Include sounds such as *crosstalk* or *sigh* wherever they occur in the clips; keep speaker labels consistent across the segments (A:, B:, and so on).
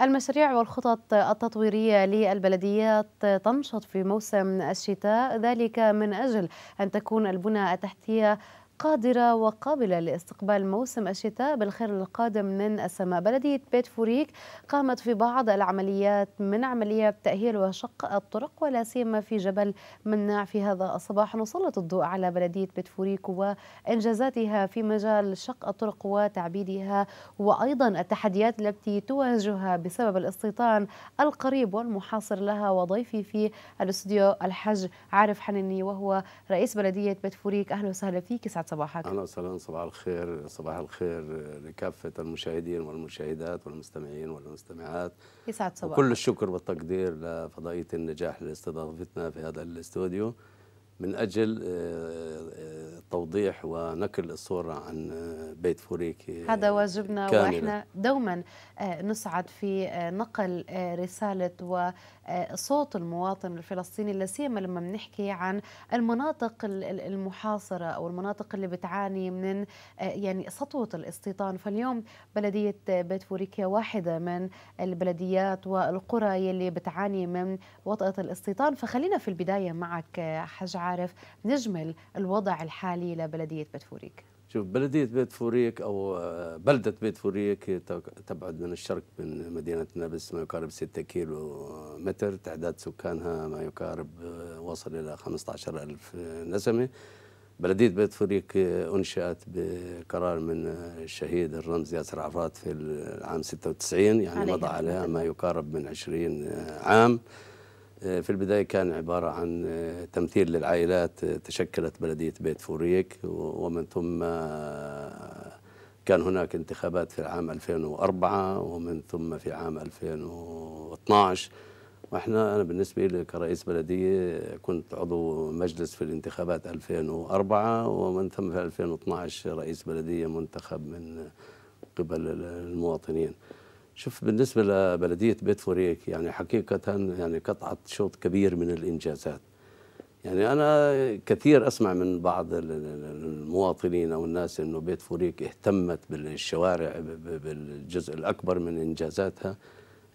A: المشاريع والخطط التطويرية للبلديات تنشط في موسم الشتاء ذلك من أجل أن تكون البنى التحتية قادرة وقابلة لاستقبال موسم الشتاء بالخير القادم من السماء بلدية بيت فوريك قامت في بعض العمليات من عمليات تأهيل وشق الطرق ولا سيما في جبل مناع في هذا الصباح نسلط الضوء على بلدية بيت فوريك وإنجازاتها في مجال شق الطرق وتعبيدها وأيضا التحديات التي تواجهها بسبب الاستيطان القريب والمحاصر لها وضيفي في الاستوديو الحج عارف حنني وهو رئيس بلدية بيت فوريك أهلا وسهلا فيك سعد صباحك
B: أهلا وسهلا صباح الخير صباح الخير لكافة المشاهدين والمشاهدات والمستمعين والمستمعات
A: يسعد صباحك كل الشكر
B: والتقدير لفضائية النجاح لاستضافتنا في هذا الاستوديو من أجل آه، آه، توضيح ونقل الصورة عن آه، بيت فوريك هذا
A: واجبنا كاملة. وإحنا دوما نسعد في نقل رسالة وصوت المواطن الفلسطيني لا سيما لما بنحكي عن المناطق المحاصرة أو المناطق اللي بتعاني من يعني سطوة الاستيطان فاليوم بلدية بيت فوريك هي واحدة من البلديات والقرى يلي بتعاني من وطأة الاستيطان فخلينا في البداية معك حجعة عارف نجمل الوضع الحالي لبلدية بيت فوريك
B: شوف بلدية بيت فوريك أو آه، بلدة بيت فوريك تبعد من الشرق من مدينة نابلس ما يقارب 6 كيلو متر تعداد سكانها ما يقارب آه، وصل إلى 15 ألف نسمة بلدية بيت فريق آه، أنشأت بقرار من الشهيد الرمز ياسر عرفات في العام 96 يعني مضى عليها ما يقارب من 20 عام آه، في البداية كان عبارة عن آه، تمثيل للعائلات آه، تشكلت بلدية بيت فوريك ومن ثم كان هناك انتخابات في العام 2004 ومن ثم في عام 2012 واحنا انا بالنسبه لي كرئيس بلديه كنت عضو مجلس في الانتخابات 2004 ومن ثم في 2012 رئيس بلديه منتخب من قبل المواطنين. شوف بالنسبه لبلديه بيت فوريك يعني حقيقه يعني قطعت شوط كبير من الانجازات يعني انا كثير اسمع من بعض المواطنين او الناس انه بيت فوريك اهتمت بالشوارع بالجزء الاكبر من انجازاتها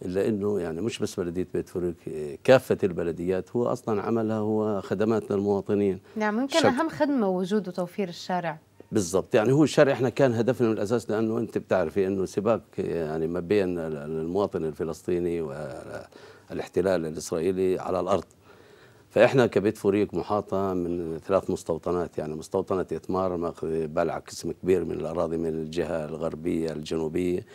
B: الا انه يعني مش بس بلديه بيت فوريك كافه البلديات هو اصلا عملها هو خدمات للمواطنين
A: نعم يمكن اهم خدمه وجود وتوفير الشارع
B: بالضبط يعني هو الشرع احنا كان هدفنا من الاساس لانه انت بتعرفي انه سباق يعني ما بين المواطن الفلسطيني والاحتلال الاسرائيلي على الارض فاحنا كبيت فوريك محاطه من ثلاث مستوطنات يعني مستوطنه اثمار ماخذ بلع قسم كبير من الاراضي من الجهه الغربيه الجنوبيه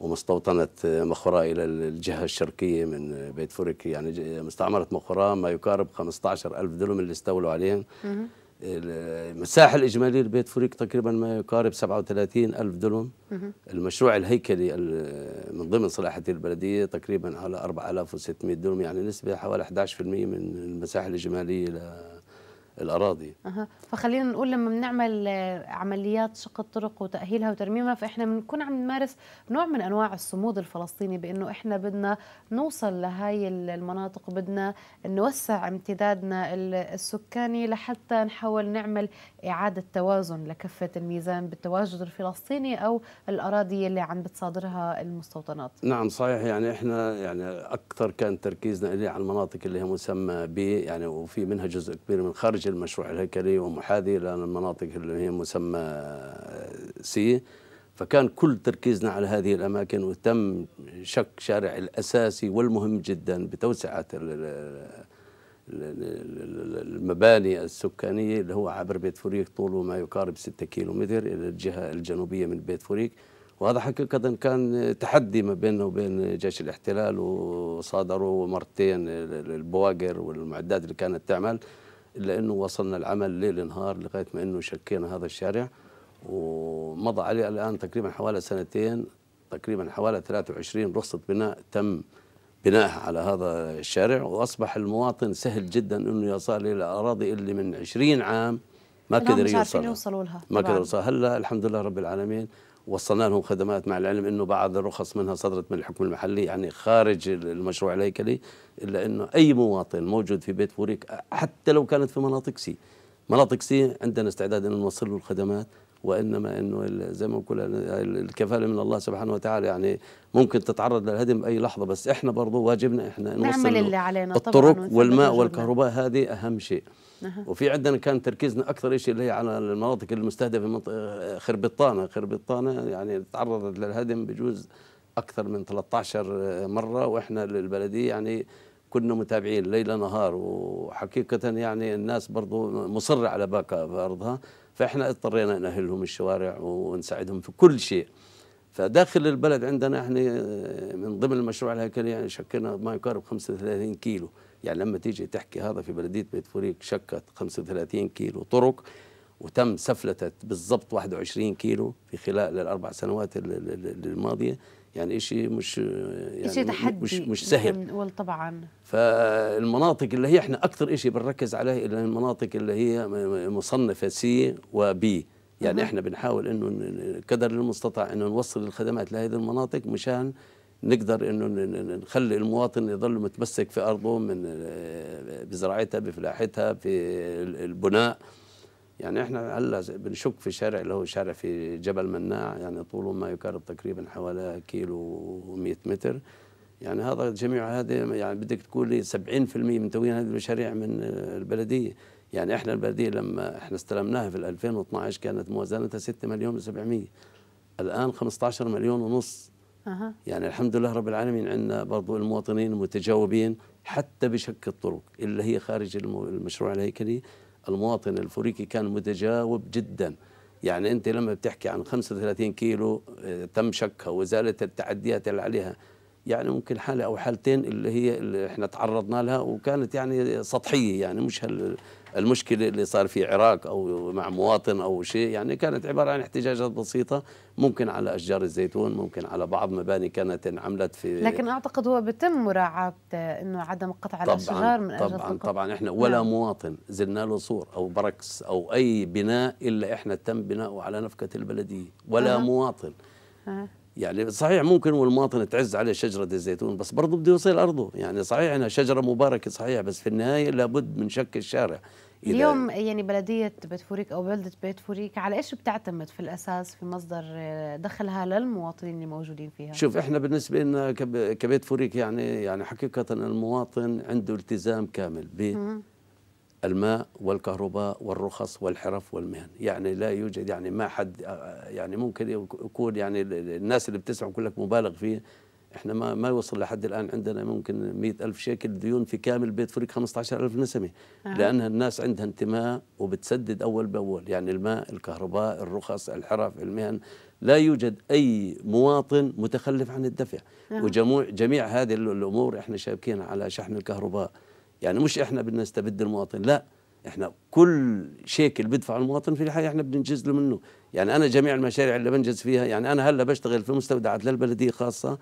B: ومستوطنة مخورة إلى الجهة الشرقية من بيت فوريك يعني مستعمرة مخورة ما يقارب 15 ألف دلم اللي استولوا عليهم المساحة الإجمالية لبيت فريق تقريبا ما يقارب 37 ألف دولم المشروع الهيكلي من ضمن صلاحيه البلدية تقريبا على 4600 دولم يعني نسبة حوالي 11% من المساحة الإجمالية الاراضي
A: أه. فخلينا نقول لما بنعمل آه، عمليات شق الطرق وتاهيلها وترميمها فاحنا بنكون عم نمارس نوع من انواع الصمود الفلسطيني بانه احنا بدنا نوصل لهي المناطق بدنا نوسع امتدادنا السكاني لحتى نحاول نعمل اعاده توازن لكفه الميزان بالتواجد الفلسطيني او الاراضي اللي عم بتصادرها المستوطنات
B: نعم صحيح يعني احنا يعني اكثر كان تركيزنا على المناطق اللي هي مسمى ب يعني وفي منها جزء كبير من خارج تسجيل المشروع الهيكلي ومحاذي للمناطق المناطق اللي هي مسمى سي فكان كل تركيزنا على هذه الاماكن وتم شق شارع الاساسي والمهم جدا بتوسعه المباني السكانيه اللي هو عبر بيت فريق طوله ما يقارب 6 كيلو متر الى الجهه الجنوبيه من بيت فريق وهذا حقيقة كان تحدي ما بيننا وبين جيش الاحتلال وصادروا مرتين البواقر والمعدات اللي كانت تعمل لانه وصلنا العمل ليل نهار لغايه ما انه شكينا هذا الشارع ومضى عليه الان تقريبا حوالي سنتين تقريبا حوالي 23 رخصه بناء تم بناءها على هذا الشارع واصبح المواطن سهل جدا انه يصل الى اراضي اللي من 20 عام ما قدر يوصل
A: يوصلوا لها ما قدر يوصل
B: هلا الحمد لله رب العالمين وصلنا لهم خدمات مع العلم انه بعض الرخص منها صدرت من الحكم المحلي يعني خارج المشروع الهيكلي الا انه اي مواطن موجود في بيت فوريك حتى لو كانت في مناطق سي مناطق سي عندنا استعداد ان نوصل له الخدمات وانما انه زي ما بقول الكفاله من الله سبحانه وتعالى يعني ممكن تتعرض للهدم باي لحظه بس احنا برضه واجبنا احنا نوصل نعمل اللي
A: علينا الطرق والماء والكهرباء
B: هذه اهم شيء نعم. وفي عندنا كان تركيزنا اكثر شيء اللي هي على المناطق المستهدفه منطقه خربطانه خربطانه يعني تعرضت للهدم بجوز اكثر من 13 مره واحنا للبلديه يعني كنا متابعين ليل نهار وحقيقه يعني الناس برضه مصره على باقه في ارضها فاحنا اضطرينا ناهلهم الشوارع ونساعدهم في كل شيء فداخل البلد عندنا احنا آه، من ضمن المشروع الهيكلي يعني شكلنا ما يقارب 35 كيلو يعني لما تيجي تحكي هذا في بلديه بيت فريق شكت 35 كيلو طرق وتم سفلتت بالضبط 21 كيلو في خلال الأربع سنوات الماضية يعني شيء مش يعني شيء تحدي مش مش سهل طبعا فالمناطق اللي هي احنا اكثر شيء بنركز عليه اللي هي المناطق اللي هي مصنفه سي وبي يعني احنا بنحاول انه قدر المستطاع انه نوصل الخدمات لهذه المناطق مشان نقدر انه نخلي المواطن يظل متمسك في ارضه من آه، بزراعتها بفلاحتها في البناء يعني احنا هلا بنشك في شارع اللي هو شارع في جبل مناع يعني طوله ما يقارب تقريبا حوالي كيلو و100 متر يعني هذا جميع هذه يعني بدك تقول لي 70% من توين هذه المشاريع من البلديه يعني احنا البلديه لما احنا استلمناها في 2012 كانت موازنتها 6 مليون و700 الان 15 مليون ونص يعني الحمد لله رب العالمين عندنا برضو المواطنين متجاوبين حتى بشك الطرق اللي هي خارج المشروع الهيكلي المواطن الافريقي كان متجاوب جدا يعني انت لما بتحكي عن 35 كيلو آه، تم شكها وازاله التعديات اللي عليها يعني ممكن حاله او حالتين اللي هي اللي احنا تعرضنا لها وكانت يعني سطحيه يعني مش هال المشكلة اللي صار في عراق أو مع مواطن أو شيء يعني كانت عبارة عن احتجاجات بسيطة ممكن على أشجار الزيتون ممكن على بعض مباني كانت انعملت في لكن
A: أعتقد هو بتم مراعاة أنه عدم قطع الأشجار من أجل طبعا
B: طبعا إحنا ولا نعم. مواطن زلنا له صور أو بركس أو أي بناء إلا إحنا تم بناؤه على نفقة البلدية ولا أه. مواطن أه. يعني صحيح ممكن والمواطن تعز عليه شجرة الزيتون بس برضه بده يوصل أرضه يعني صحيح أنها شجرة مباركة صحيح بس في النهاية لابد من شك الشارع
A: اليوم يعني بلدية بيت فوريك أو بلدة بيت فوريك على إيش بتعتمد في الأساس في مصدر آه، دخلها للمواطنين اللي موجودين فيها؟ شوف إحنا
B: بالنسبة لنا كبيت فوريك يعني يعني حقيقة المواطن عنده التزام كامل ب الماء والكهرباء والرخص والحرف والمهن يعني لا يوجد يعني ما حد آه، يعني ممكن يكون يعني الناس اللي بتسمع يقول لك مبالغ فيه احنا ما ما وصل لحد الان عندنا ممكن مئة ألف شيكل ديون في كامل بيت فريق 15000 نسمه آه. لانها الناس عندها انتماء وبتسدد اول باول يعني الماء الكهرباء الرخص الحرف المهن لا يوجد اي مواطن متخلف عن الدفع آه. وجميع جميع هذه الامور احنا شابكين على شحن الكهرباء يعني مش احنا بدنا نستبد المواطن لا احنا كل شيكل بدفع المواطن في الحياه احنا بننجز له منه يعني انا جميع المشاريع اللي بنجز فيها يعني انا هلا بشتغل في مستودعات للبلديه خاصه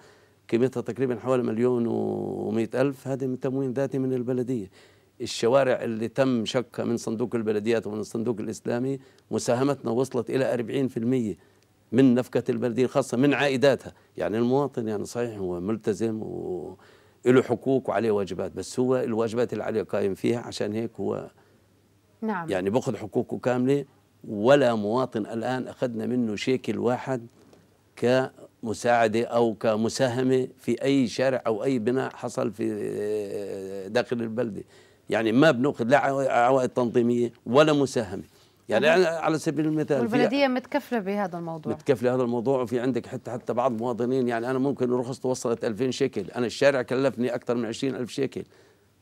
B: قيمتها تقريبا حوالي مليون و ألف هذه من تموين ذاتي من البلدية الشوارع اللي تم شقها من صندوق البلديات ومن الصندوق الإسلامي مساهمتنا وصلت إلى 40% من نفقة البلدية الخاصة من عائداتها يعني المواطن يعني صحيح هو ملتزم وله حقوق وعليه واجبات بس هو الواجبات اللي عليه قائم فيها عشان هيك هو نعم يعني باخذ حقوقه كاملة ولا مواطن الآن أخذنا منه شيكل واحد ك مساعدة أو كمساهمة في أي شارع أو أي بناء حصل في آه، داخل البلدة يعني ما بنأخذ لا عوائد تنظيمية ولا مساهمة يعني على سبيل المثال والبلدية
A: متكفلة بهذا الموضوع
B: متكفلة هذا الموضوع وفي عندك حتى حتى بعض المواطنين يعني أنا ممكن رخصته وصلت 2000 شيكل أنا الشارع كلفني أكثر من 20000 شيكل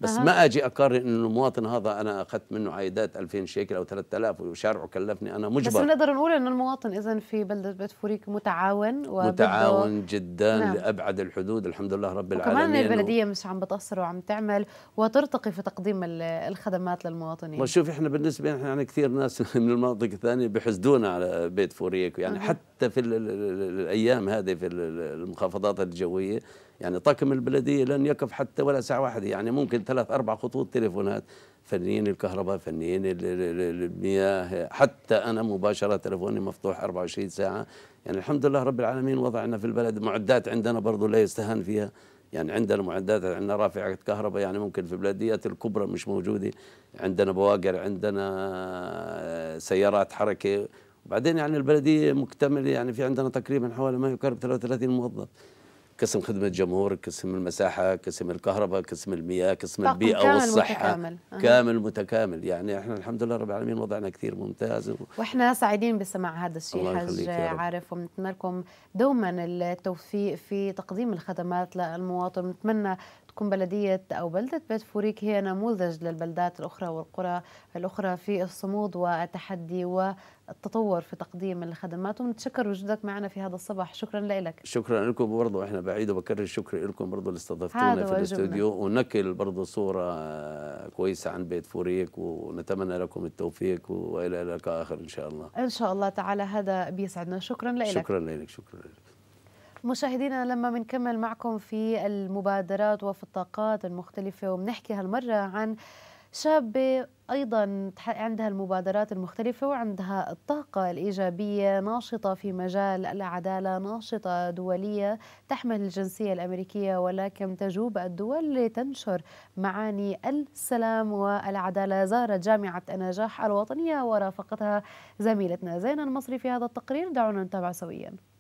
B: بس ما اجي اقارن انه المواطن هذا انا اخذت منه عائدات 2000 شيكل او 3000 وشارعه كلفني انا مجبر بس بنقدر
A: نقول انه المواطن اذا في بلده بيت فوريك متعاون متعاون
B: جدا نعم. لابعد الحدود الحمد لله رب العالمين وكمان البلديه
A: مش عم بتقصر وعم تعمل وترتقي في تقديم الخدمات للمواطنين وشوف احنا
B: بالنسبه احنا يعني كثير ناس *laughs* من المناطق الثانيه بحسدونا على بيت فوريك يعني أه. حتى في الايام هذه في المخافضات الجويه يعني طاقم البلدية لن يقف حتى ولا ساعة واحدة يعني ممكن ثلاث أربع خطوط تليفونات فنيين الكهرباء فنيين المياه حتى أنا مباشرة تليفوني مفتوح 24 ساعة يعني الحمد لله رب العالمين وضعنا في البلد معدات عندنا برضو لا يستهان فيها يعني عندنا معدات عندنا رافعة كهرباء يعني ممكن في البلديات الكبرى مش موجودة عندنا بواقر عندنا سيارات حركة وبعدين يعني البلدية مكتملة يعني في عندنا تقريبا حوالي ما يقارب 33 موظف قسم خدمة جمهور قسم المساحة قسم الكهرباء قسم المياه قسم البيئة كامل والصحة متكامل. كامل متكامل يعني احنا الحمد لله رب العالمين وضعنا كثير ممتاز و...
A: واحنا سعيدين بسماع هذا الشيء حاج عارف وبنتمنى لكم دوما التوفيق في تقديم الخدمات للمواطن نتمنى تكون بلدية أو بلدة بيت فوريك هي نموذج للبلدات الأخرى والقرى الأخرى في الصمود والتحدي و التطور في تقديم الخدمات ونتشكر وجودك معنا في هذا الصباح شكرا لك
B: شكرا لكم برضو احنا بعيد وبكرر الشكر لكم برضو اللي استضفتونا في الاستوديو ونكل برضو صورة آه، كويسة عن بيت فوريك ونتمنى لكم التوفيق والى لقاء اخر ان شاء الله
A: ان شاء الله تعالى هذا بيسعدنا شكرا لك شكرا
B: لك شكرا لك
A: مشاهدينا لما بنكمل معكم في المبادرات وفي الطاقات المختلفة وبنحكي هالمرة عن شابة أيضا عندها المبادرات المختلفة وعندها الطاقة الإيجابية ناشطة في مجال العدالة ناشطة دولية تحمل الجنسية الأمريكية ولكن تجوب الدول لتنشر معاني السلام والعدالة زارت جامعة النجاح الوطنية ورافقتها زميلتنا زينة المصري في هذا التقرير دعونا نتابع سويا